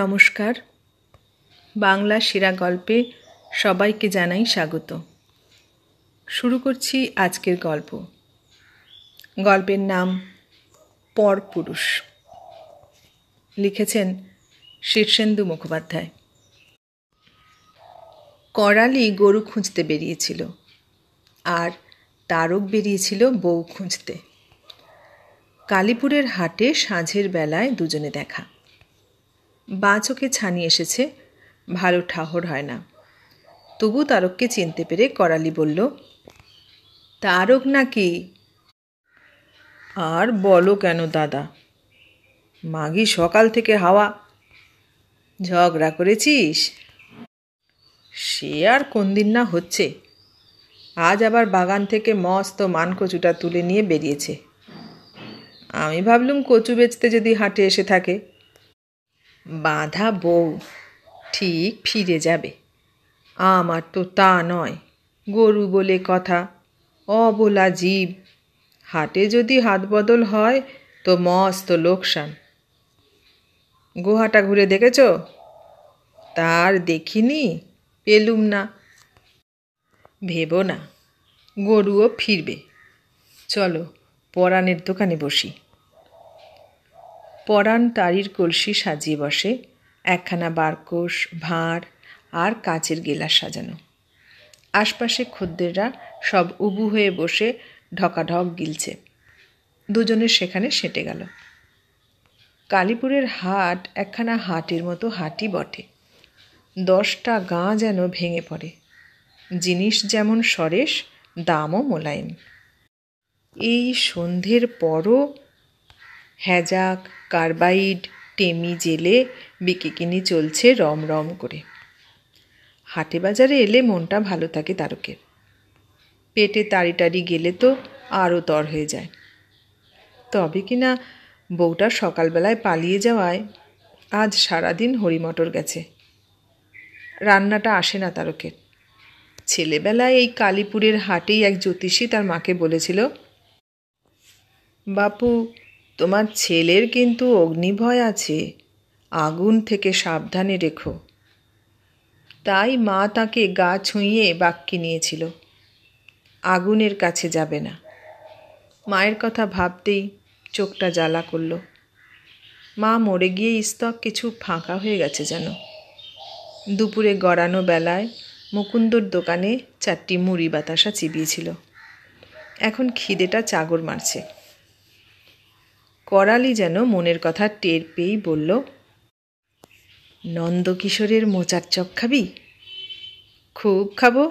নমস্কার বাংলা সেরা গল্পে সবাইকে জানাই স্বাগত শুরু করছি আজকের গল্প গল্পের নাম পরপুরুষ লিখেছেন শীর্ষেন্দু মুখোপাধ্যায় করালি গরু খুঁজতে বেরিয়েছিল আর তারক বেরিয়েছিল বউ খুঁজতে কালীপুরের হাটে সাঁঝের বেলায় দুজনে দেখা বাঁ চোখে ছানি এসেছে ভালো ঠাহর হয় না তবু তারককে চিনতে পেরে করালি বলল তারক নাকি আর বলো কেন দাদা মাগি সকাল থেকে হাওয়া ঝগড়া করেছিস সে আর কোন দিন না হচ্ছে আজ আবার বাগান থেকে মস্ত মান কচুটা তুলে নিয়ে বেরিয়েছে আমি ভাবলুম কচু বেচতে যদি হাটে এসে থাকে বাঁধা বউ ঠিক ফিরে যাবে আমার তো তা নয় গরু বলে কথা অবলা জীব হাটে যদি হাত বদল হয় তো মস্ত লোকসান গুহাটা ঘুরে দেখেছ তার দেখিনি পেলুম না ভেব না গরুও ফিরবে চলো পরাণের দোকানে বসি পরাণ তারির কলসি সাজিয়ে বসে একখানা বারকোষ ভাঁড় আর কাঁচের গেলাস সাজানো আশপাশে খদ্দেররা সব উবু হয়ে বসে ঢকাঢক গিলছে দুজনে সেখানে সেটে গেল কালীপুরের হাট একখানা হাটের মতো হাটই বটে দশটা গা যেন ভেঙে পড়ে জিনিস যেমন সরেশ দামও মোলায়েম এই সন্ধ্যের পরও হ্যাজাক কার্বাইড টেমি জেলে বিকে চলছে চলছে রম করে হাটে বাজারে এলে মনটা ভালো থাকে তারকের পেটে তাড়ি টাড়ি গেলে তো আরও তর হয়ে যায় তবে কি না বউটা সকালবেলায় পালিয়ে যাওয়ায় আজ সারাদিন হরিমটর গেছে রান্নাটা আসে না তারকের ছেলেবেলায় এই কালীপুরের হাটেই এক জ্যোতিষী তার মাকে বলেছিল বাপু তোমার ছেলের কিন্তু অগ্নিভয় আছে আগুন থেকে সাবধানে রেখো তাই মা তাকে গা ছুঁইয়ে বাক্যে নিয়েছিল আগুনের কাছে যাবে না মায়ের কথা ভাবতেই চোখটা জ্বালা করল মা মরে গিয়ে স্তক কিছু ফাঁকা হয়ে গেছে যেন দুপুরে গড়ানো বেলায় মুকুন্দর দোকানে চারটি মুড়ি বাতাসা চিবিয়েছিল এখন খিদেটা চাগর মারছে করালি যেন মনের কথা টের পেয়েই বলল নন্দকিশোরের মোচার চপ খাবি খুব খাবো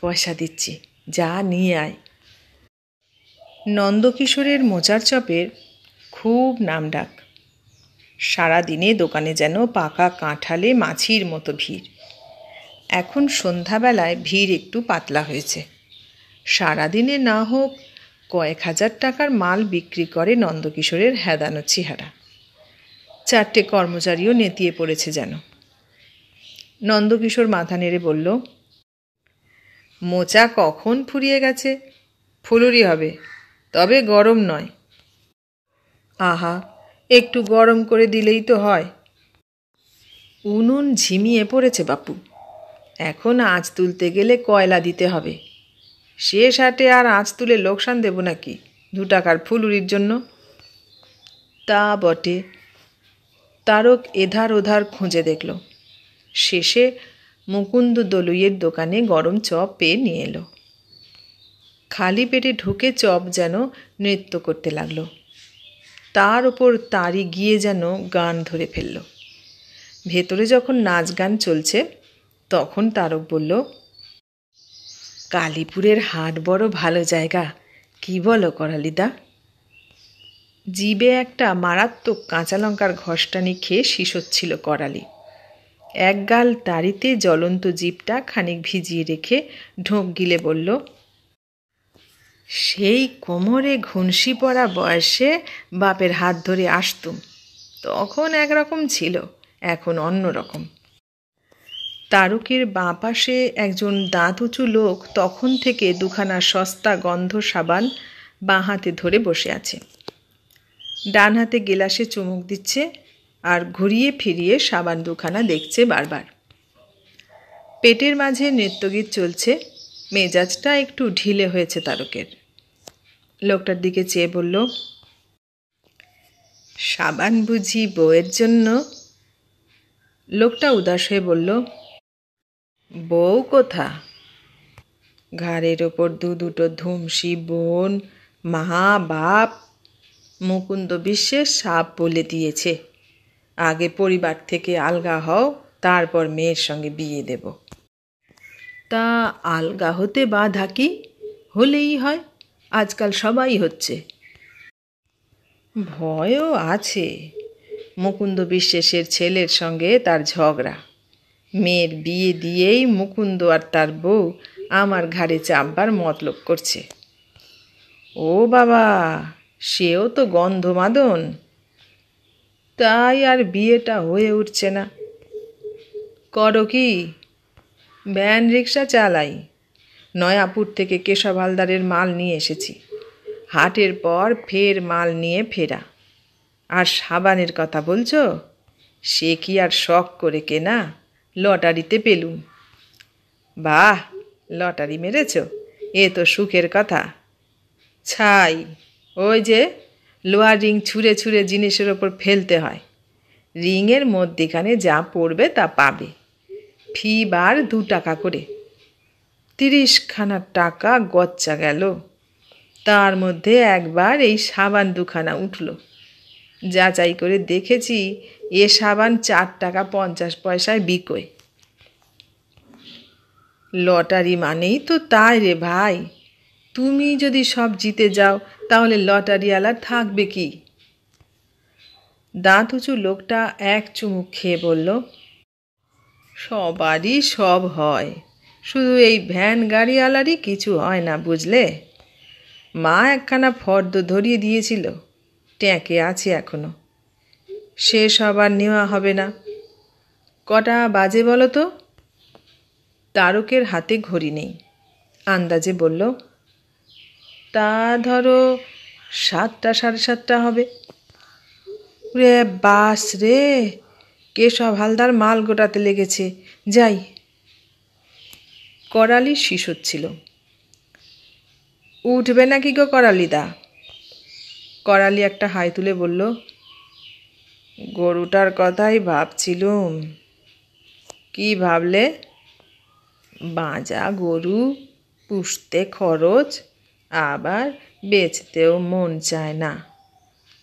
পয়সা দিচ্ছি যা নিয়ে আয় নন্দকিশোরের মোচার চপের খুব নাম ডাক সারাদিনে দোকানে যেন পাকা কাঁঠালে মাছির মতো ভিড় এখন সন্ধ্যাবেলায় ভিড় একটু পাতলা হয়েছে সারাদিনে না হোক কয়েক হাজার টাকার মাল বিক্রি করে নন্দকিশোরের হেদানো চেহারা চারটে কর্মচারীও নেতিয়ে পড়েছে যেন নন্দকিশোর মাথা নেড়ে বলল মোচা কখন ফুরিয়ে গেছে ফুলুরি হবে তবে গরম নয় আহা একটু গরম করে দিলেই তো হয় উনুন ঝিমিয়ে পড়েছে বাপু এখন আঁচ তুলতে গেলে কয়লা দিতে হবে শেষ হাটে আর আঁচ তুলে লোকসান দেব নাকি দু টাকার ফুলুরির জন্য তা বটে তারক এধার ওধার খুঁজে দেখল শেষে মুকুন্দ দলুইয়ের দোকানে গরম চপ পেয়ে নিয়ে এলো খালি পেটে ঢুকে চপ যেন নৃত্য করতে লাগলো তার ওপর তারি গিয়ে যেন গান ধরে ফেলল ভেতরে যখন নাচ গান চলছে তখন তারক বলল কালীপুরের হাট বড় ভালো জায়গা কি বলো করালিদা জিবে একটা মারাত্মক কাঁচা লঙ্কার ঘষ্টানি খেয়ে শিশোচ্ছিল করালি একগাল তাড়িতে জ্বলন্ত জীবটা খানিক ভিজিয়ে রেখে ঢোক গিলে বলল সেই কোমরে ঘুনসি পড়া বয়সে বাপের হাত ধরে আসতুম তখন একরকম ছিল এখন অন্যরকম রকম তারকের বাঁ পাশে একজন দাঁত উঁচু লোক তখন থেকে দুখানা সস্তা গন্ধ সাবান বাঁ হাতে ধরে বসে আছে ডান হাতে গেলাসে চুমুক দিচ্ছে আর ঘুরিয়ে ফিরিয়ে সাবান দুখানা দেখছে বারবার পেটের মাঝে নৃত্যগীত চলছে মেজাজটা একটু ঢিলে হয়েছে তারকের লোকটার দিকে চেয়ে বলল সাবান বুঝি বউয়ের জন্য লোকটা উদাস হয়ে বলল বউ কোথা ঘাড়ের ওপর দু দুটো ধুমসি বোন মা বাপ মুকুন্দ বিশ্বের সাপ বলে দিয়েছে আগে পরিবার থেকে আলগা হও তারপর মেয়ের সঙ্গে বিয়ে দেব তা আলগা হতে বা ধাকি হলেই হয় আজকাল সবাই হচ্ছে ভয়ও আছে মুকুন্দ বিশ্বাসের ছেলের সঙ্গে তার ঝগড়া মেয়ের বিয়ে দিয়েই মুকুন্দ আর তার বউ আমার ঘাড়ে চাপবার মতলব করছে ও বাবা সেও তো গন্ধমাদন তাই আর বিয়েটা হয়ে উঠছে না করো কি ভ্যান রিক্সা চালাই নয়াপুর থেকে কেশব হালদারের মাল নিয়ে এসেছি হাটের পর ফের মাল নিয়ে ফেরা আর সাবানের কথা বলছো সে কি আর শখ করে কেনা লটারিতে পেলুম বাহ লটারি মেরেছ এ তো সুখের কথা ছাই ওই যে লোয়ার রিং ছুঁড়ে ছুঁড়ে জিনিসের ওপর ফেলতে হয় রিংয়ের মধ্যেখানে যা পড়বে তা পাবে ফি বার দু টাকা করে তিরিশখানা টাকা গচ্চা গেল তার মধ্যে একবার এই সাবান দুখানা উঠল যাচাই করে দেখেছি এ সাবান চার টাকা পঞ্চাশ পয়সায় বিকোয় লটারি মানেই তো তাই রে ভাই তুমি যদি সব জিতে যাও তাহলে লটারিওয়ালা থাকবে কি দাঁত উঁচু লোকটা এক চুমুক খেয়ে বলল সবারই সব হয় শুধু এই ভ্যান গাড়িওয়ালারই কিছু হয় না বুঝলে মা একখানা ফর্দ ধরিয়ে দিয়েছিল ট্যাঁকে আছে এখনো সে সবার নেওয়া হবে না কটা বাজে বলো তো তারকের হাতে ঘড়ি নেই আন্দাজে বলল তা ধরো সাতটা সাড়ে সাতটা হবে রে বাস রে কেশব হালদার মাল গোটাতে লেগেছে যাই করালি ছিল উঠবে নাকি গো করালিদা করালি একটা হাই তুলে বলল গরুটার কথাই ভাবছিলুম কি ভাবলে বাঁজা গরু পুষতে খরচ আবার বেচতেও মন চায় না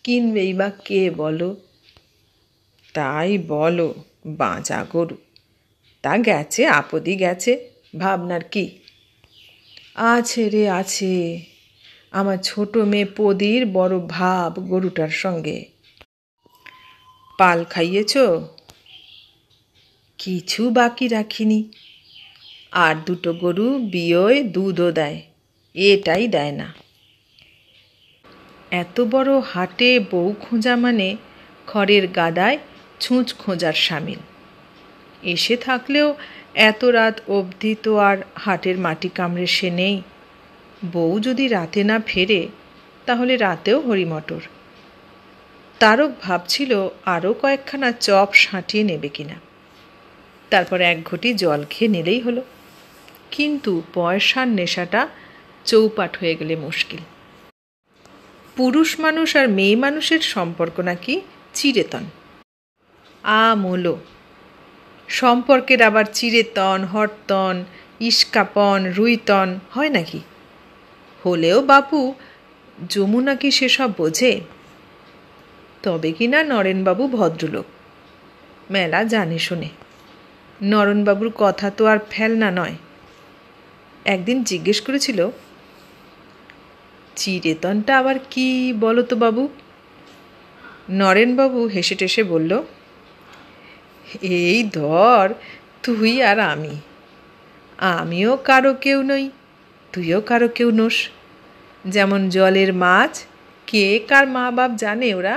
কিনবেই বা কে বলো তাই বলো বাজা গরু তা গেছে আপদি গেছে ভাবনার কি আছে রে আছে আমার ছোট মেয়ে পদির বড় ভাব গরুটার সঙ্গে পাল খাইয়েছ কিছু বাকি রাখিনি আর দুটো গরু বিয়োয় দুধও দেয় এটাই দেয় না এত বড় হাটে বউ খোঁজা মানে খড়ের গাদায় ছুঁচ খোঁজার সামিল এসে থাকলেও এত রাত অবধি তো আর হাটের মাটি কামড়ে সে নেই বউ যদি রাতে না ফেরে তাহলে রাতেও হরিমটর তারক ভাবছিল আরও কয়েকখানা চপ সাঁটিয়ে নেবে কিনা তারপর এক ঘটি জল খেয়ে নিলেই হলো কিন্তু পয়সার নেশাটা চৌপাট হয়ে গেলে মুশকিল পুরুষ মানুষ আর মেয়ে মানুষের সম্পর্ক নাকি চিরেতন আমলো সম্পর্কের আবার চিরেতন হরতন ইস্কাপন রুইতন হয় নাকি হলেও বাপু যমুনা কি সেসব বোঝে তবে কি না নরেনবাবু ভদ্রলোক মেলা জানে শুনে নরেনবাবুর কথা তো আর ফেলনা নয় একদিন জিজ্ঞেস করেছিল চিরেতনটা আবার কি বলো তো বাবু নরেনবাবু হেসে টেসে বলল এই ধর তুই আর আমি আমিও কারো কেউ নই তুইও কারো কেউ নোস যেমন জলের মাছ কে কার মা বাপ জানে ওরা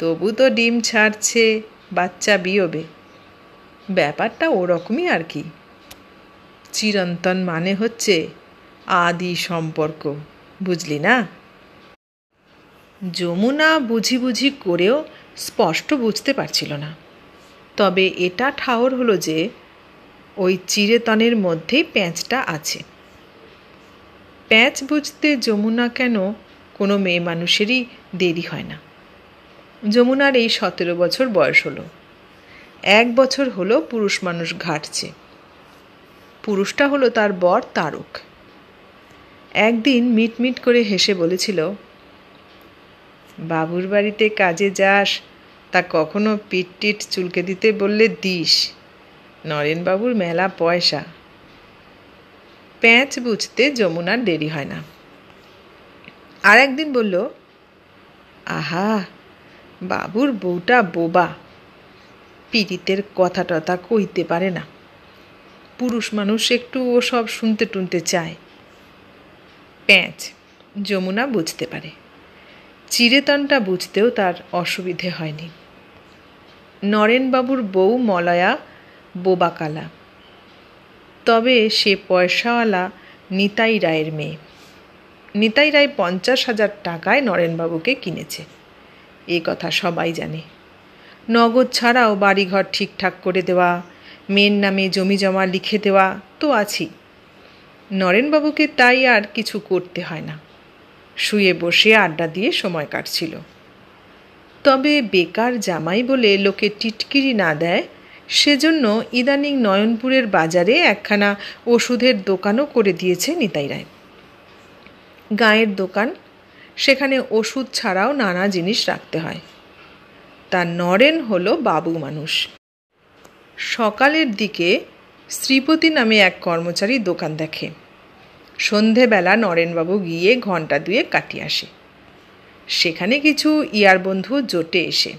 তবু তো ডিম ছাড়ছে বাচ্চা বিয়োবে ব্যাপারটা ওরকমই আর কি চিরন্তন মানে হচ্ছে আদি সম্পর্ক বুঝলি না যমুনা বুঝি বুঝি করেও স্পষ্ট বুঝতে পারছিল না তবে এটা ঠাওর হলো যে ওই চিরেতনের মধ্যেই প্যাঁচটা আছে প্যাঁচ বুঝতে যমুনা কেন কোনো মেয়ে মানুষেরই দেরি হয় না যমুনার এই সতেরো বছর বয়স হলো এক বছর হলো পুরুষ মানুষ ঘাটছে পুরুষটা হলো তার বর তারক একদিন মিটমিট করে হেসে বলেছিল বাবুর বাড়িতে কাজে যাস তা কখনো পিট টিট চুলকে দিতে বললে দিস নরেনবাবুর মেলা পয়সা প্যাঁচ বুঝতে যমুনার দেরি হয় না আর একদিন বলল আহা বাবুর বউটা বোবা পীড়িতের কথা টথা কইতে পারে না পুরুষ মানুষ একটু ও সব শুনতে টুনতে চায় প্যাঁচ যমুনা বুঝতে পারে চিরেতনটা বুঝতেও তার অসুবিধে হয়নি নরেনবাবুর বউ মলয়া বোবাকালা তবে সে পয়সাওয়ালা নিতাই রায়ের মেয়ে নিতাই রায় পঞ্চাশ হাজার টাকায় নরেনবাবুকে কিনেছে এ কথা সবাই জানে নগদ ছাড়াও বাড়িঘর ঠিকঠাক করে দেওয়া মেয়ের নামে জমি জমা লিখে দেওয়া তো আছেই নরেনবাবুকে তাই আর কিছু করতে হয় না শুয়ে বসে আড্ডা দিয়ে সময় কাটছিল তবে বেকার জামাই বলে লোকে টিটকিরি না দেয় সেজন্য ইদানিং নয়নপুরের বাজারে একখানা ওষুধের দোকানও করে দিয়েছে নিতাই রায় গায়ের দোকান সেখানে ওষুধ ছাড়াও নানা জিনিস রাখতে হয় তার নরেন হল বাবু মানুষ সকালের দিকে শ্রীপতি নামে এক কর্মচারী দোকান দেখে সন্ধেবেলা নরেনবাবু গিয়ে ঘন্টা দুয়ে কাটিয়ে আসে সেখানে কিছু ইয়ার বন্ধু জোটে এসে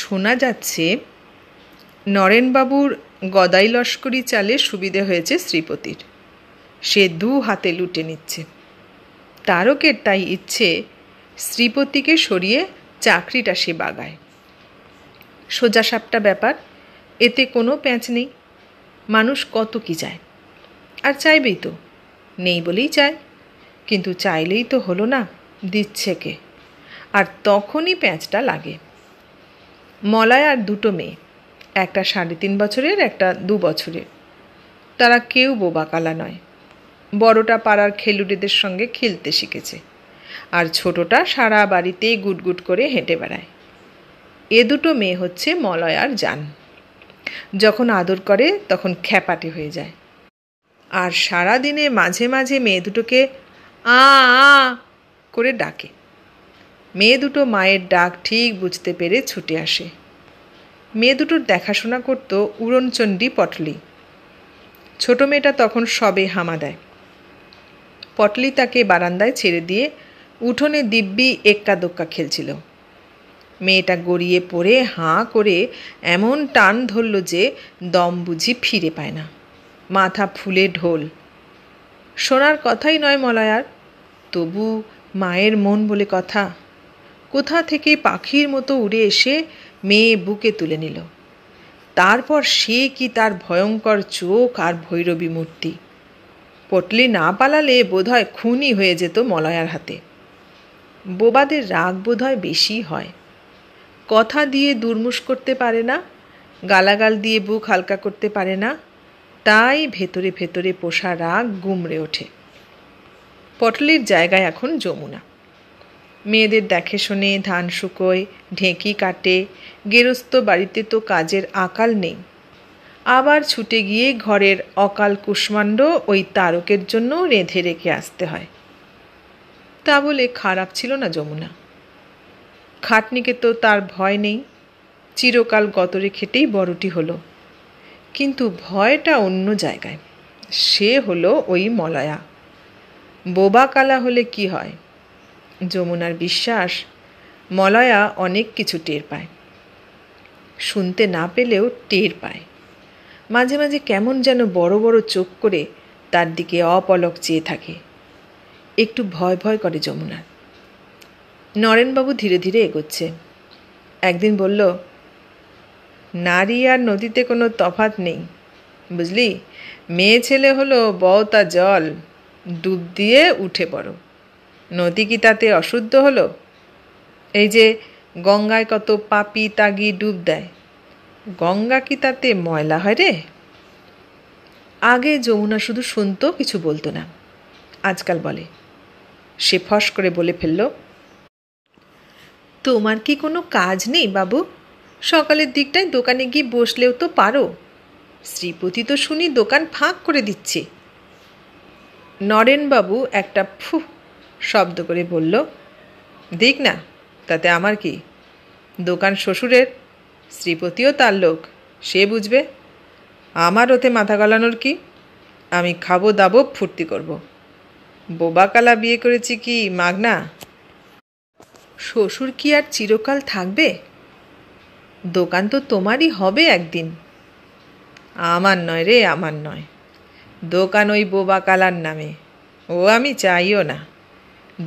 শোনা যাচ্ছে নরেনবাবুর গদাই লস্করি চালে সুবিধে হয়েছে শ্রীপতির সে দু হাতে লুটে নিচ্ছে তারকের তাই ইচ্ছে শ্রীপতিকে সরিয়ে চাকরিটা সে বাগায় সোজা সাপটা ব্যাপার এতে কোনো প্যাঁচ নেই মানুষ কত কি চায় আর চাইবেই তো নেই বলেই চায় কিন্তু চাইলেই তো হলো না দিচ্ছে কে আর তখনই প্যাঁচটা লাগে মলায় আর দুটো মেয়ে একটা সাড়ে তিন বছরের একটা দু বছরের তারা কেউ বোবাকালা নয় বড়টা পাড়ার খেলুড়েদের সঙ্গে খেলতে শিখেছে আর ছোটটা সারা বাড়িতেই গুটগুট করে হেঁটে বেড়ায় এ দুটো মেয়ে হচ্ছে মলয় আর যান যখন আদর করে তখন খ্যাপাটে হয়ে যায় আর সারা দিনে মাঝে মাঝে মেয়ে দুটোকে আ আ করে ডাকে মেয়ে দুটো মায়ের ডাক ঠিক বুঝতে পেরে ছুটে আসে মেয়ে দুটোর দেখাশোনা করতো উড়নচণ্ডী পটলি ছোট মেয়েটা তখন সবে হামা দেয় পটলি তাকে বারান্দায় ছেড়ে দিয়ে উঠোনে দিব্যি এক্কা দোক্কা খেলছিল মেয়েটা গড়িয়ে পড়ে হাঁ করে এমন টান ধরল যে দম বুঝি ফিরে পায় না মাথা ফুলে ঢোল শোনার কথাই নয় মলয়ার তবু মায়ের মন বলে কথা কোথা থেকে পাখির মতো উড়ে এসে মেয়ে বুকে তুলে নিল তারপর সে কি তার ভয়ঙ্কর চোখ আর ভৈরবী মূর্তি পটলি না পালালে বোধ হয় খুনি হয়ে যেত মলয়ার হাতে বোবাদের রাগ বোধ হয় বেশি হয় কথা দিয়ে দুর্মুষ করতে পারে না গালাগাল দিয়ে বুক হালকা করতে পারে না তাই ভেতরে ভেতরে পোষা রাগ গুমড়ে ওঠে পটলির জায়গায় এখন যমুনা মেয়েদের দেখে শুনে ধান শুকোয় ঢেঁকি কাটে গেরস্ত বাড়িতে তো কাজের আকাল নেই আবার ছুটে গিয়ে ঘরের অকাল কুষ্মাণ্ড ওই তারকের জন্য রেঁধে রেখে আসতে হয় তা বলে খারাপ ছিল না যমুনা খাটনিকে তো তার ভয় নেই চিরকাল গতরে খেটেই বড়টি হলো কিন্তু ভয়টা অন্য জায়গায় সে হলো ওই মলয়া বোবা কালা হলে কি হয় যমুনার বিশ্বাস মলয়া অনেক কিছু টের পায় শুনতে না পেলেও টের পায় মাঝে মাঝে কেমন যেন বড় বড় চোখ করে তার দিকে অপলক চেয়ে থাকে একটু ভয় ভয় করে যমুনার নরেনবাবু ধীরে ধীরে এগোচ্ছে একদিন বলল নারী আর নদীতে কোনো তফাত নেই বুঝলি মেয়ে ছেলে হলো বওতা জল ডুব দিয়ে উঠে পড়ো নদী কি তাতে অশুদ্ধ হলো এই যে গঙ্গায় কত পাপি তাগি ডুব দেয় গঙ্গা কি তাতে ময়লা হয় রে আগে যমুনা শুধু শুনতো কিছু বলতো না আজকাল বলে সে ফস করে বলে ফেলল তোমার কি কোনো কাজ নেই বাবু সকালের দিকটায় দোকানে গিয়ে বসলেও তো পারো শ্রীপতি তো শুনি দোকান ফাঁক করে দিচ্ছে নরেনবাবু একটা ফু শব্দ করে বলল দেখ না তাতে আমার কি দোকান শ্বশুরের শ্রীপতিও তার লোক সে বুঝবে আমার ওতে মাথা গলানোর কি আমি খাবো দাবো ফুর্তি করব। বোবাকালা বিয়ে করেছি কি মাগনা শ্বশুর কি আর চিরকাল থাকবে দোকান তো তোমারই হবে একদিন আমার নয় রে আমার নয় দোকান ওই বোবা কালার নামে ও আমি চাইও না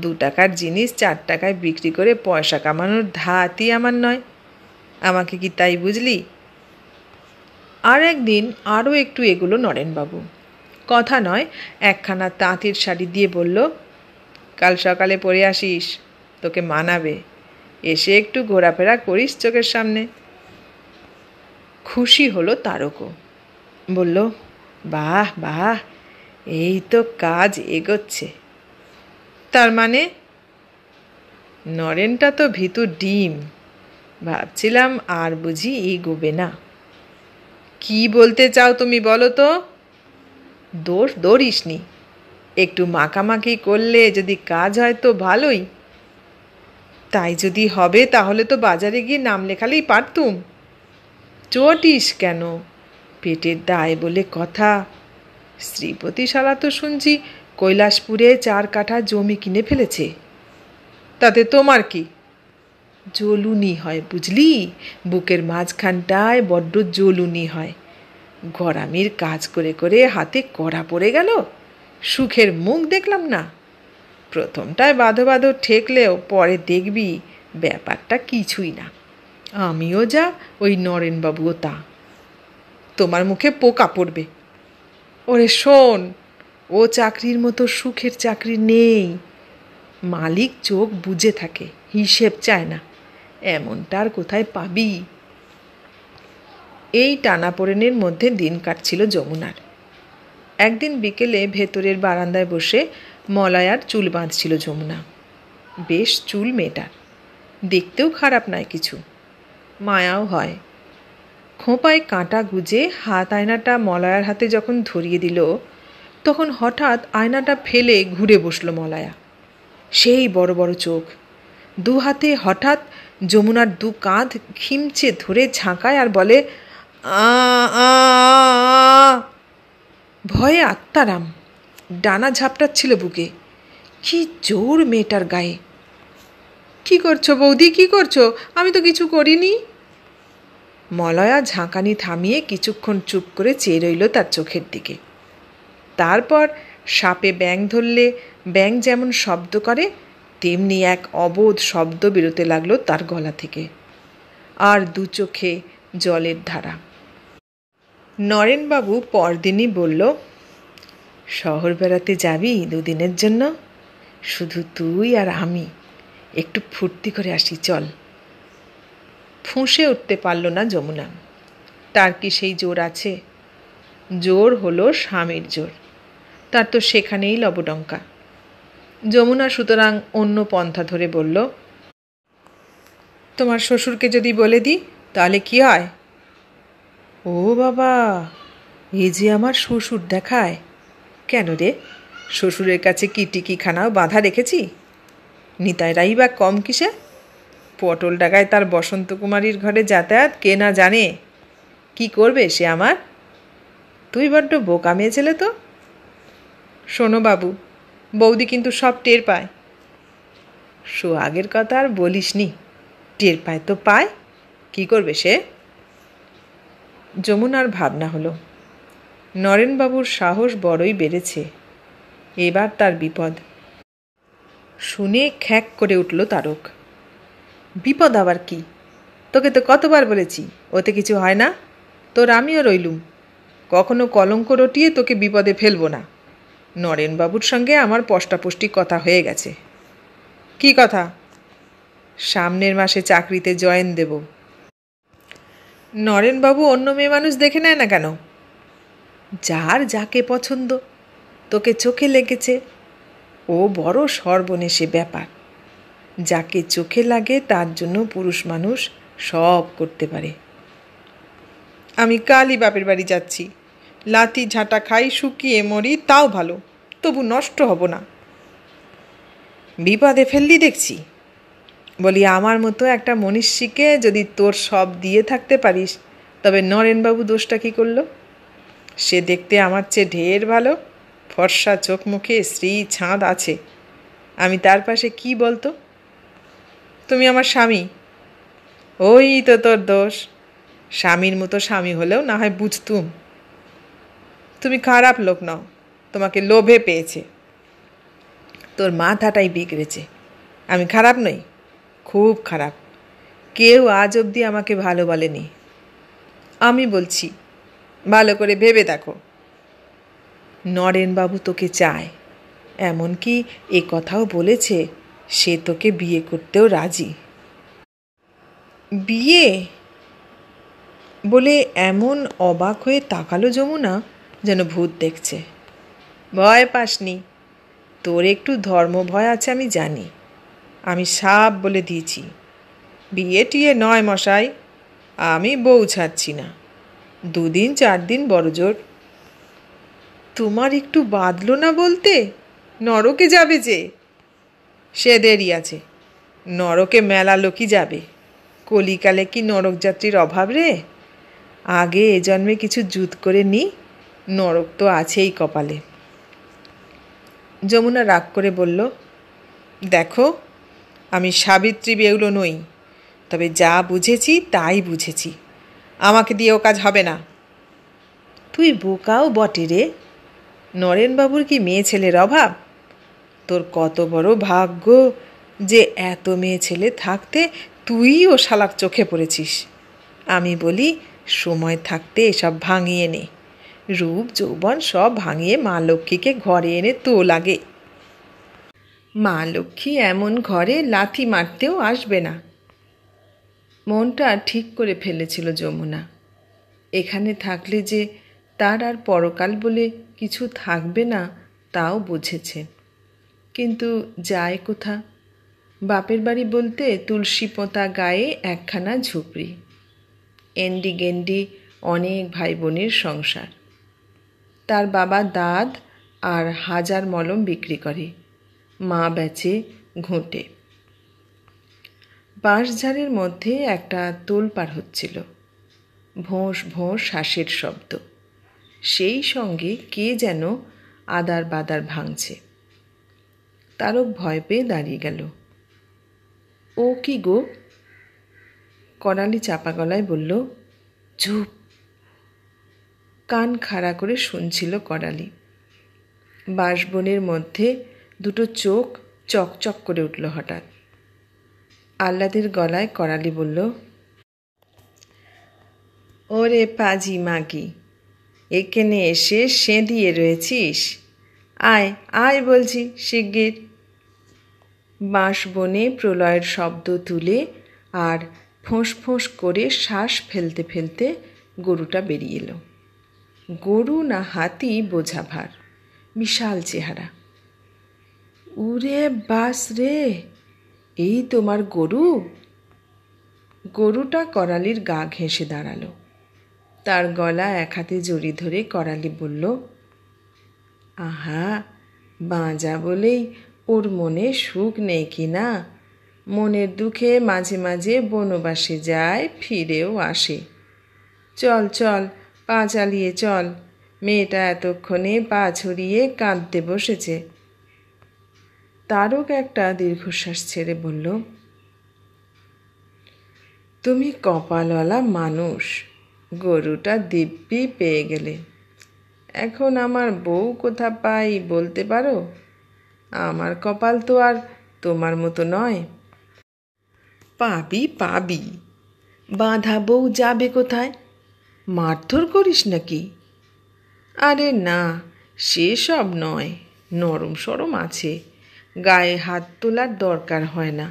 দু টাকার জিনিস চার টাকায় বিক্রি করে পয়সা কামানোর ধাতই আমার নয় আমাকে কি তাই বুঝলি আর একদিন আরও একটু এগুলো নরেনবাবু কথা নয় একখানা তাঁতির শাড়ি দিয়ে বলল কাল সকালে পরে আসিস তোকে মানাবে এসে একটু ঘোরাফেরা করিস চোখের সামনে খুশি হলো তারকও বলল বাহ বাহ এই তো কাজ এগোচ্ছে তার মানে নরেনটা তো ভিতু ডিম ভাবছিলাম আর বুঝি এগোবে না কি বলতে চাও তুমি বলো তো দোষ দৌড়িসনি একটু মাখামাখি করলে যদি কাজ হয় তো ভালোই তাই যদি হবে তাহলে তো বাজারে গিয়ে নাম লেখালেই পারতুম চটিস কেন পেটের দায় বলে কথা শ্রীপতি শালা তো শুনছি কৈলাসপুরে চার কাঠা জমি কিনে ফেলেছে তাতে তোমার কি জলুনি হয় বুঝলি বুকের মাঝখানটায় বড্ড জলুনি হয় গরামির কাজ করে করে হাতে কড়া পড়ে গেল সুখের মুখ দেখলাম না প্রথমটায় বাঁধো বাঁধো ঠেকলেও পরে দেখবি ব্যাপারটা কিছুই না আমিও যা ওই নরেনবাবুও তা তোমার মুখে পোকা পড়বে ওরে শোন ও চাকরির মতো সুখের চাকরি নেই মালিক চোখ বুঝে থাকে হিসেব চায় না এমনটা আর কোথায় পাবি এই টানাপোড়েনের মধ্যে দিন কাটছিল যমুনার একদিন বিকেলে ভেতরের বারান্দায় বসে মলায়ার চুল বাঁধছিল যমুনা বেশ চুল মেটার দেখতেও খারাপ নয় কিছু মায়াও হয় খোঁপায় কাঁটা গুজে হাত আয়নাটা মলায়ার হাতে যখন ধরিয়ে দিল তখন হঠাৎ আয়নাটা ফেলে ঘুরে বসল মলায়া সেই বড় বড় চোখ দু হাতে হঠাৎ যমুনার দু কাঁধ ঘিমচে ধরে ঝাঁকায় আর বলে ভয়ে আত্মারাম ডানা ঝাপটাচ্ছিল বুকে কি জোর মেয়েটার গায়ে কি করছো বৌদি কি করছো আমি তো কিছু করিনি মলয়া ঝাঁকানি থামিয়ে কিছুক্ষণ চুপ করে চেয়ে রইল তার চোখের দিকে তারপর সাপে ব্যাং ধরলে ব্যাং যেমন শব্দ করে তেমনি এক অবোধ শব্দ বেরোতে লাগলো তার গলা থেকে আর দু চোখে জলের ধারা নরেনবাবু পরদিনই বলল শহর বেড়াতে যাবি দুদিনের জন্য শুধু তুই আর আমি একটু ফুর্তি করে আসি চল ফুঁসে উঠতে পারল না যমুনা তার কি সেই জোর আছে জোর হলো স্বামীর জোর তার তো সেখানেই লবডঙ্কা যমুনা সুতরাং অন্য পন্থা ধরে বলল তোমার শ্বশুরকে যদি বলে দিই তাহলে কি হয় ও বাবা এ যে আমার শ্বশুর দেখায় কেন রে শ্বশুরের কাছে কি টিকিখানাও বাঁধা রেখেছি রাই বা কম কিসে পটল ডাকায় তার বসন্ত কুমারীর ঘরে যাতায়াত কে না জানে কি করবে সে আমার তুই বড্ড বোকা মেয়ে ছেলে তো শোনো বাবু বৌদি কিন্তু সব টের পায় আগের কথা আর বলিস নি টের পায় তো পায় কি করবে সে যমুনার ভাবনা হলো নরেনবাবুর সাহস বড়ই বেড়েছে এবার তার বিপদ শুনে খ্যাক করে উঠল তারক বিপদ আবার কি তোকে তো কতবার বলেছি ওতে কিছু হয় না তোর আমিও রইলুম কখনো কলঙ্ক রটিয়ে তোকে বিপদে ফেলবো না নরেনবাবুর সঙ্গে আমার পষ্টাপষ্টি কথা হয়ে গেছে কি কথা সামনের মাসে চাকরিতে জয়েন দেব নরেনবাবু অন্য মেয়ে মানুষ দেখে নেয় না কেন যার যাকে পছন্দ তোকে চোখে লেগেছে ও বড় সর্বনেশে ব্যাপার যাকে চোখে লাগে তার জন্য পুরুষ মানুষ সব করতে পারে আমি কালই বাপের বাড়ি যাচ্ছি লাতি ঝাঁটা খাই শুকিয়ে মরি তাও ভালো তবু নষ্ট হব না বিপদে ফেললি দেখছি বলি আমার মতো একটা মনীষীকে যদি তোর সব দিয়ে থাকতে পারিস তবে নরেনবাবু দোষটা কী করলো সে দেখতে আমার চেয়ে ঢের ভালো ফর্সা চোখ মুখে স্ত্রী ছাঁদ আছে আমি তার পাশে কি বলতো তুমি আমার স্বামী ওই তো তোর দোষ স্বামীর মতো স্বামী হলেও না হয় বুঝতুম তুমি খারাপ লোক নাও তোমাকে লোভে পেয়েছে তোর মাথাটাই বিগড়েছে আমি খারাপ নই খুব খারাপ কেউ আজ অবধি আমাকে ভালো বলেনি আমি বলছি ভালো করে ভেবে দেখো নরেনবাবু তোকে চায় এমনকি এ কথাও বলেছে সে তোকে বিয়ে করতেও রাজি বিয়ে বলে এমন অবাক হয়ে তাকালো যমুনা যেন ভূত দেখছে ভয় পাসনি তোর একটু ধর্ম ভয় আছে আমি জানি আমি সাপ বলে দিয়েছি বিয়ে টিয়ে নয় মশাই আমি বউ ছাড়ছি না দুদিন চার দিন বড়জোর তোমার একটু বাঁধলো না বলতে নরকে যাবে যে সে দেরি আছে নরকে মেলা লোকই যাবে কলিকালে কি নরক যাত্রীর অভাব রে আগে এ জন্মে কিছু জুত করে নিই নরক তো আছেই কপালে যমুনা রাগ করে বলল দেখো আমি সাবিত্রী বেউলো নই তবে যা বুঝেছি তাই বুঝেছি আমাকে দিয়ে ও কাজ হবে না তুই বোকাও বটে রে নরেনবাবুর কি মেয়ে ছেলের অভাব তোর কত বড় ভাগ্য যে এত মেয়ে ছেলে থাকতে তুই ও শালাক চোখে পড়েছিস আমি বলি সময় থাকতে এসব ভাঙিয়ে নে রূপ যৌবন সব ভাঙিয়ে মা লক্ষ্মীকে ঘরে এনে তো লাগে মা লক্ষ্মী এমন ঘরে লাথি মারতেও আসবে না মনটা ঠিক করে ফেলেছিল যমুনা এখানে থাকলে যে তার আর পরকাল বলে কিছু থাকবে না তাও বুঝেছে কিন্তু যায় কোথা বাপের বাড়ি বলতে তুলসী পোতা গায়ে একখানা ঝুপড়ি এন্ডি গেন্ডি অনেক ভাই বোনের সংসার তার বাবা দাঁত আর হাজার মলম বিক্রি করে মা বেচে ঘোঁটে বাঁশঝাড়ের মধ্যে একটা তোল পার হচ্ছিল ভোঁস ভোঁস শ্বাসের শব্দ সেই সঙ্গে কে যেন আদার বাদার ভাঙছে তারক ভয় পেয়ে দাঁড়িয়ে গেল ও কি গো করালি চাপা গলায় বলল চুপ কান খাড়া করে শুনছিল করালি বাঁশবনের মধ্যে দুটো চোখ চকচক করে উঠল হঠাৎ আহ্লাদের গলায় করালি বলল ওরে পাজি মাগি এখানে এসে সেঁদিয়ে রয়েছিস আয় আয় বলছি শিগগির বাঁশ বনে প্রলয়ের শব্দ তুলে আর ফোঁস ফোঁস করে শ্বাস ফেলতে ফেলতে গরুটা বেরিয়ে এলো গরু না হাতি বোঝা ভার বিশাল চেহারা উরে বাস রে এই তোমার গরু গরুটা করালির গা ঘেঁষে দাঁড়ালো তার গলা এক হাতে জড়ি ধরে করালি বলল আহা বাঁজা বলেই ওর মনে সুখ নেই কি না মনের দুঃখে মাঝে মাঝে বনবাসে যায় ফিরেও আসে চল চল পা চালিয়ে চল মেয়েটা এতক্ষণে পা ছড়িয়ে কাঁদতে বসেছে তারক একটা দীর্ঘশ্বাস ছেড়ে বলল তুমি কপালওয়ালা মানুষ গরুটা দিব্যি পেয়ে গেলে এখন আমার বউ কোথা পাই বলতে পারো আমার কপাল তো আর তোমার মতো নয় পাবি পাবি বাঁধা বউ যাবে কোথায় মারধর করিস নাকি আরে না সেসব নয় নরম সরম আছে গায়ে হাত তোলার দরকার হয় না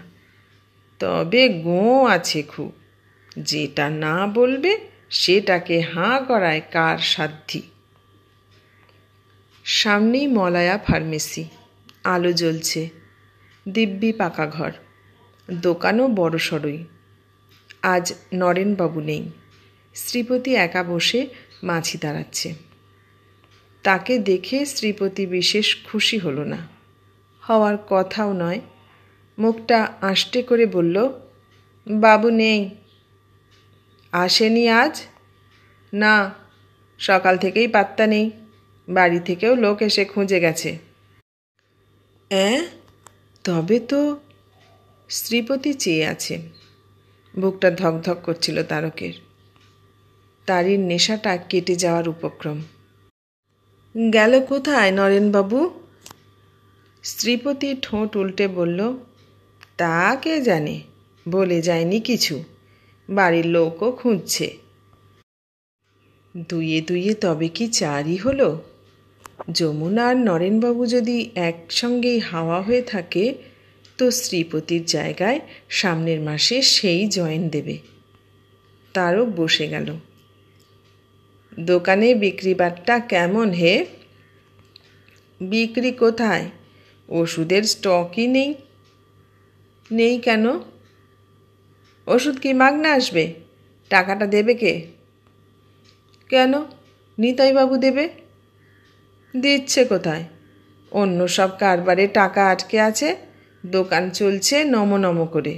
তবে গো আছে খুব যেটা না বলবে সেটাকে হাঁ করায় কার সাধ্যি সামনেই মলায়া ফার্মেসি আলো জ্বলছে দিব্যি পাকা ঘর দোকানও বড় সড়ই আজ নরেনবাবু নেই শ্রীপতি একা বসে মাছি দাঁড়াচ্ছে তাকে দেখে শ্রীপতি বিশেষ খুশি হলো না হওয়ার কথাও নয় মুখটা আষ্টে করে বলল বাবু নেই আসেনি আজ না সকাল থেকেই পাত্তা নেই বাড়ি থেকেও লোক এসে খুঁজে গেছে অ্যাঁ তবে তো শ্রীপতি চেয়ে আছে বুকটা ধকধক করছিল তারকের তারই নেশাটা কেটে যাওয়ার উপক্রম গেল কোথায় নরেনবাবু স্ত্রীপতি ঠোঁট উল্টে বলল তা কে জানে বলে যায়নি কিছু বাড়ির লোকও খুঁজছে দুয়ে দুয়ে তবে কি চারই হলো যমুনা আর নরেনবাবু যদি একসঙ্গেই হাওয়া হয়ে থাকে তো শ্রীপতির জায়গায় সামনের মাসে সেই জয়েন দেবে তারও বসে গেল দোকানে বিক্রি বাট্টা কেমন হে বিক্রি কোথায় ওষুধের স্টকই নেই নেই কেন ওষুধ কি মাগনা আসবে টাকাটা দেবে কে কেন নিতাইবাবু দেবে দিচ্ছে কোথায় অন্য সব কারবারে টাকা আটকে আছে দোকান চলছে নম নম করে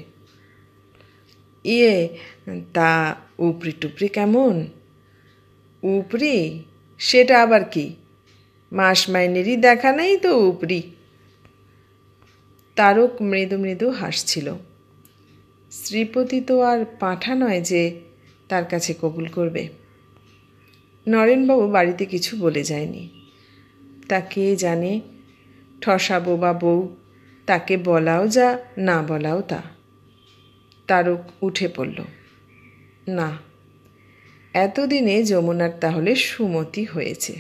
ইয়ে তা উপরি টুপরি কেমন উপরি সেটা আবার কি মাস মাইনেরই দেখা নেই তো উপরি তারক মৃদু মৃদু হাসছিল শ্রীপতি তো আর পাঠা নয় যে তার কাছে কবুল করবে নরেনবাবু বাড়িতে কিছু বলে যায়নি তা কে জানে ঠসাবো বা বউ তাকে বলাও যা না বলাও তা তারক উঠে পড়ল না এতদিনে যমুনার তাহলে সুমতি হয়েছে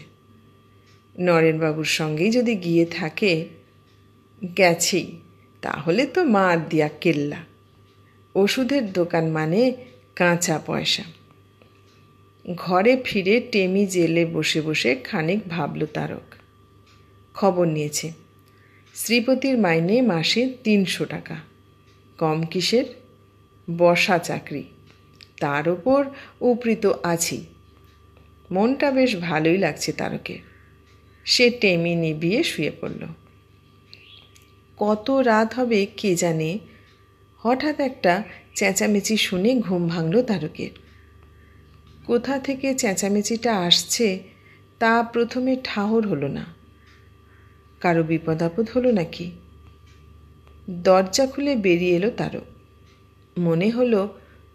নরেনবাবুর সঙ্গেই যদি গিয়ে থাকে গেছেই তাহলে তো মার দিয়া কেল্লা ওষুধের দোকান মানে কাঁচা পয়সা ঘরে ফিরে টেমি জেলে বসে বসে খানিক ভাবল তারক খবর নিয়েছে শ্রীপতির মাইনে মাসে তিনশো টাকা কম কিসের বসা চাকরি তার ওপর উপৃত আছি মনটা বেশ ভালোই লাগছে তারকে সে টেমি নিবিয়ে শুয়ে পড়ল কত রাত হবে কে জানে হঠাৎ একটা চেঁচামেচি শুনে ঘুম ভাঙল তারকের কোথা থেকে চেঁচামেচিটা আসছে তা প্রথমে ঠাহর হলো না কারো বিপদ আপদ হলো নাকি দরজা খুলে বেরিয়ে এলো তারক মনে হলো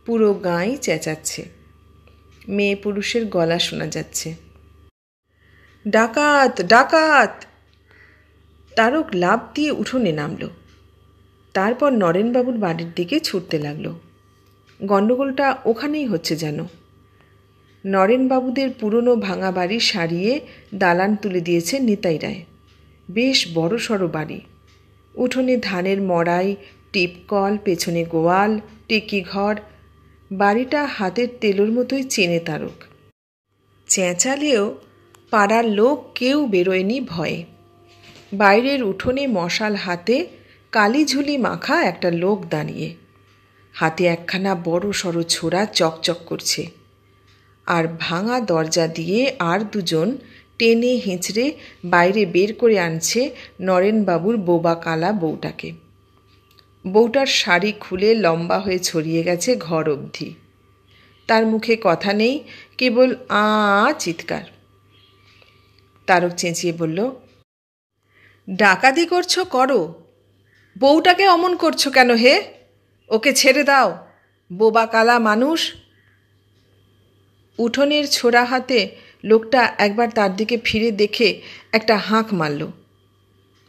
পুরো গাঁই চেঁচাচ্ছে মেয়ে পুরুষের গলা শোনা যাচ্ছে ডাকাত ডাকাত তারক লাভ দিয়ে উঠোনে নামল তারপর নরেনবাবুর বাড়ির দিকে ছুটতে লাগলো গণ্ডগোলটা ওখানেই হচ্ছে যেন নরেনবাবুদের পুরনো ভাঙা বাড়ি সারিয়ে দালান তুলে দিয়েছে নিতাই রায় বেশ বড় সড়ো বাড়ি উঠোনে ধানের মড়াই টিপকল পেছনে গোয়াল টেকি ঘর বাড়িটা হাতের তেলোর মতোই চেনে তারক চেঁচালেও পাড়ার লোক কেউ বেরোয়নি ভয়ে বাইরের উঠোনে মশাল হাতে কালিঝুলি মাখা একটা লোক দাঁড়িয়ে হাতে একখানা বড় সড়ো ছোড়া চকচক করছে আর ভাঙা দরজা দিয়ে আর দুজন টেনে হেঁচড়ে বাইরে বের করে আনছে নরেনবাবুর বোবা কালা বউটাকে বউটার শাড়ি খুলে লম্বা হয়ে ছড়িয়ে গেছে ঘর অবধি তার মুখে কথা নেই কেবল আ চিৎকার তারক চেঁচিয়ে বলল ডাকাতি করছো করো বউটাকে অমন করছো কেন হে ওকে ছেড়ে দাও বোবা কালা মানুষ উঠোনের ছোড়া হাতে লোকটা একবার তার দিকে ফিরে দেখে একটা হাঁক মারল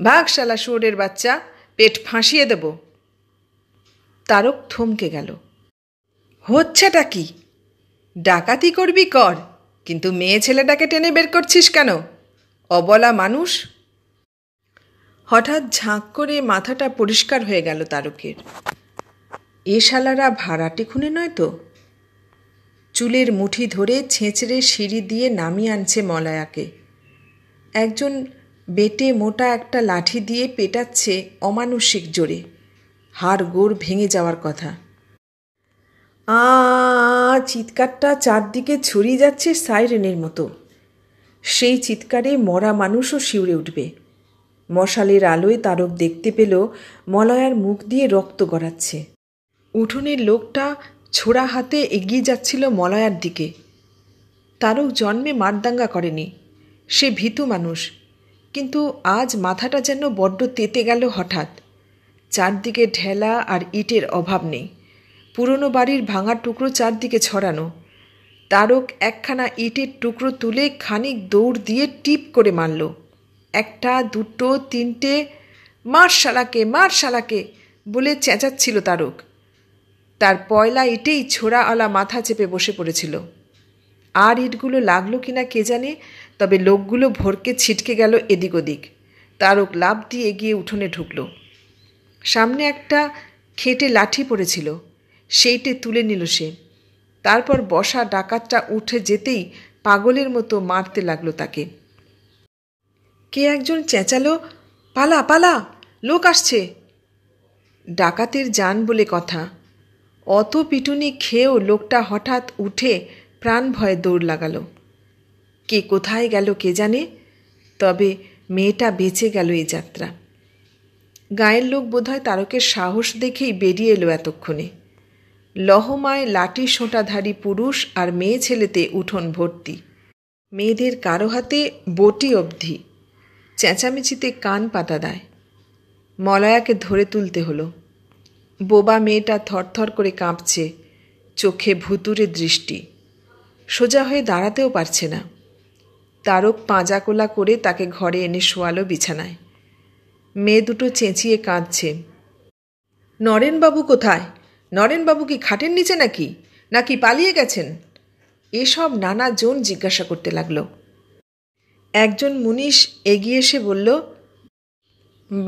ভাগশালা শুয়োরের বাচ্চা পেট ফাঁসিয়ে দেবো তারক থমকে গেল হচ্ছেটা কি ডাকাতি করবি কর কিন্তু মেয়ে ছেলেটাকে টেনে বের করছিস কেন অবলা মানুষ হঠাৎ ঝাঁক করে মাথাটা পরিষ্কার হয়ে গেল তারকের এ শালারা ভাড়াটি খুনে নয় তো চুলের মুঠি ধরে ছেঁচড়ে সিঁড়ি দিয়ে নামিয়ে আনছে মলায়াকে একজন বেটে মোটা একটা লাঠি দিয়ে পেটাচ্ছে অমানসিক জোরে হাড় গোড় ভেঙে যাওয়ার কথা আ চিৎকারটা চারদিকে ছড়িয়ে যাচ্ছে সাইরেনের মতো সেই চিৎকারে মরা মানুষও শিউরে উঠবে মশালের আলোয় তারক দেখতে পেল মলয়ার মুখ দিয়ে রক্ত গড়াচ্ছে উঠোনের লোকটা ছোড়া হাতে এগিয়ে যাচ্ছিল মলয়ার দিকে তারক জন্মে মারদাঙ্গা করেনি সে ভীতু মানুষ কিন্তু আজ মাথাটা যেন বড্ড তেতে গেল হঠাৎ চারদিকে ঢেলা আর ইটের অভাব নেই পুরনো বাড়ির ভাঙা টুকরো চারদিকে ছড়ানো তারক একখানা ইটের টুকরো তুলে খানিক দৌড় দিয়ে টিপ করে মারল একটা দুটো তিনটে মার শালাকে মার শালাকে বলে চেঁচাচ্ছিল তারক তার পয়লা ইটেই ছোড়াওয়ালা মাথা চেপে বসে পড়েছিল আর ইটগুলো লাগলো কিনা কে জানে তবে লোকগুলো ভরকে ছিটকে গেল এদিক ওদিক তারক লাভ দিয়ে এগিয়ে উঠোনে ঢুকলো সামনে একটা খেটে লাঠি পড়েছিল সেইটে তুলে নিল সে তারপর বসা ডাকাতটা উঠে যেতেই পাগলের মতো মারতে লাগলো তাকে কে একজন চেঁচালো পালা পালা লোক আসছে ডাকাতের যান বলে কথা অত পিটুনি খেয়েও লোকটা হঠাৎ উঠে প্রাণ ভয়ে দৌড় লাগালো কে কোথায় গেল কে জানে তবে মেয়েটা বেঁচে গেল এই যাত্রা গায়ের লোক বোধহয় তারকের সাহস দেখেই বেরিয়ে এলো এতক্ষণে লহমায় লাঠি সোঁটাধারী পুরুষ আর মেয়ে ছেলেতে উঠোন ভর্তি মেয়েদের কারো হাতে বটি অবধি চেঁচামেচিতে কান পাতা দেয় মলায়াকে ধরে তুলতে হলো বোবা মেয়েটা থরথর করে কাঁপছে চোখে ভুতুরে দৃষ্টি সোজা হয়ে দাঁড়াতেও পারছে না তারক পাঁজা কোলা করে তাকে ঘরে এনে শোয়ালো বিছানায় মেয়ে দুটো চেঁচিয়ে কাঁদছে নরেনবাবু কোথায় নরেনবাবু কি খাটের নিচে নাকি নাকি পালিয়ে গেছেন এসব নানা জন জিজ্ঞাসা করতে লাগলো একজন মুনিশ এগিয়ে এসে বলল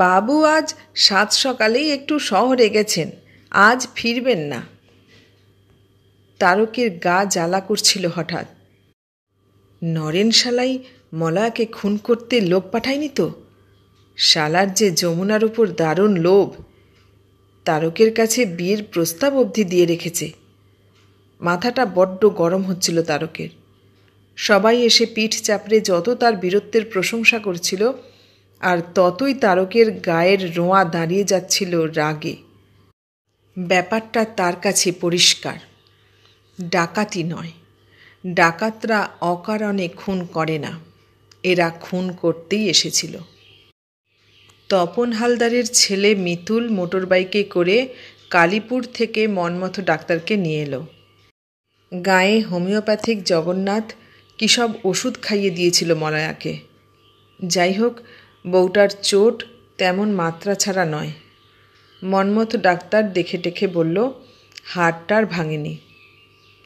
বাবু আজ সাত সকালেই একটু শহরে গেছেন আজ ফিরবেন না তারকের গা জ্বালা করছিল হঠাৎ নরেনশালাই মলাকে খুন করতে লোক পাঠায়নি তো শালার যে যমুনার উপর দারুণ লোভ তারকের কাছে বিয়ের প্রস্তাব অবধি দিয়ে রেখেছে মাথাটা বড্ড গরম হচ্ছিল তারকের সবাই এসে পিঠ চাপড়ে যত তার বীরত্বের প্রশংসা করছিল আর ততই তারকের গায়ের রোঁয়া দাঁড়িয়ে যাচ্ছিল রাগে ব্যাপারটা তার কাছে পরিষ্কার ডাকাতি নয় ডাকাতরা অকারণে খুন করে না এরা খুন করতেই এসেছিল তপন হালদারের ছেলে মিতুল মোটরবাইকে করে কালীপুর থেকে মনমথ ডাক্তারকে নিয়ে এলো গায়ে হোমিওপ্যাথিক জগন্নাথ কী সব ওষুধ খাইয়ে দিয়েছিল মলয়াকে যাই হোক বউটার চোট তেমন মাত্রা ছাড়া নয় মনমথ ডাক্তার দেখে টেখে বলল হাড়টার ভাঙেনি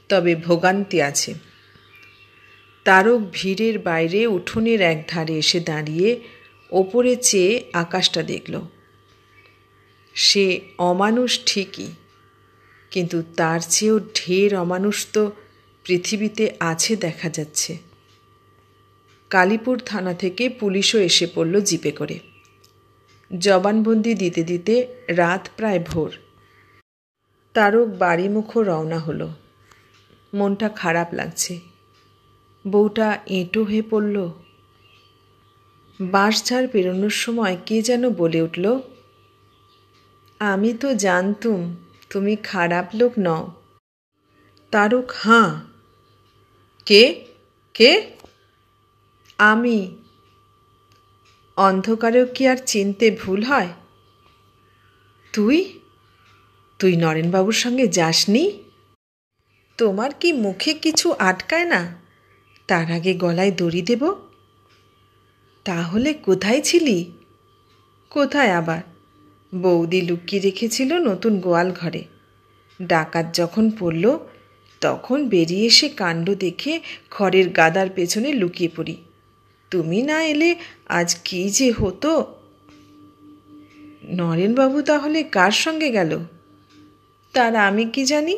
তবে ভোগান্তি আছে তারক ভিড়ের বাইরে উঠোনের এক ধারে এসে দাঁড়িয়ে ওপরে চেয়ে আকাশটা দেখল সে অমানুষ ঠিকই কিন্তু তার চেয়েও ঢের অমানুষ তো পৃথিবীতে আছে দেখা যাচ্ছে কালীপুর থানা থেকে পুলিশও এসে পড়ল জিপে করে জবানবন্দি দিতে দিতে রাত প্রায় ভোর তারক মুখও রওনা হলো মনটা খারাপ লাগছে বউটা এঁটো হয়ে পড়ল বাঁশঝাড় পেরোনোর সময় কে যেন বলে উঠল আমি তো জানতুম তুমি খারাপ লোক নও তারক হাঁ কে কে আমি অন্ধকারেও কি আর চিনতে ভুল হয় তুই তুই নরেনবাবুর সঙ্গে যাসনি তোমার কি মুখে কিছু আটকায় না তার আগে গলায় দড়ি দেবো তাহলে কোথায় ছিলি কোথায় আবার বৌদি লুকিয়ে রেখেছিল নতুন গোয়াল ঘরে ডাকাত যখন পড়ল তখন বেরিয়ে এসে কাণ্ড দেখে খড়ের গাদার পেছনে লুকিয়ে পড়ি তুমি না এলে আজ কি যে হতো নরেনবাবু তাহলে কার সঙ্গে গেল তার আমি কি জানি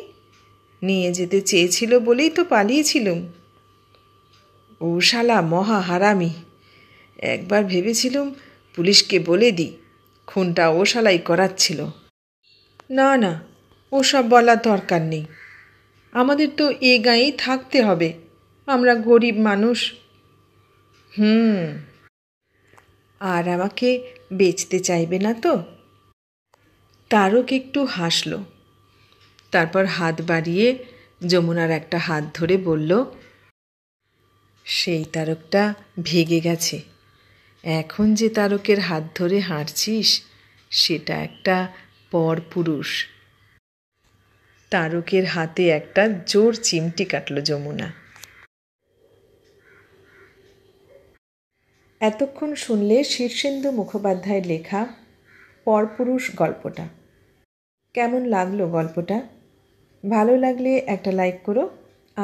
নিয়ে যেতে চেয়েছিল বলেই তো পালিয়েছিলুম ও শালা মহা হারামি একবার ভেবেছিলুম পুলিশকে বলে দিই খুনটা ও সালাই করাচ্ছিল না না ও সব বলার দরকার নেই আমাদের তো এ গাঁয়েই থাকতে হবে আমরা গরিব মানুষ হুম আর আমাকে বেচতে চাইবে না তো তারক একটু হাসল তারপর হাত বাড়িয়ে যমুনার একটা হাত ধরে বলল সেই তারকটা ভেগে গেছে এখন যে তারকের হাত ধরে হাঁটছিস সেটা একটা পরপুরুষ তারকের হাতে একটা জোর চিমটি কাটল যমুনা এতক্ষণ শুনলে শীর্ষেন্দু মুখোপাধ্যায়ের লেখা পরপুরুষ গল্পটা কেমন লাগলো গল্পটা ভালো লাগলে একটা লাইক করো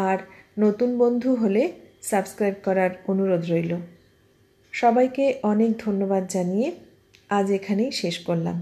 আর নতুন বন্ধু হলে সাবস্ক্রাইব করার অনুরোধ রইল সবাইকে অনেক ধন্যবাদ জানিয়ে আজ এখানেই শেষ করলাম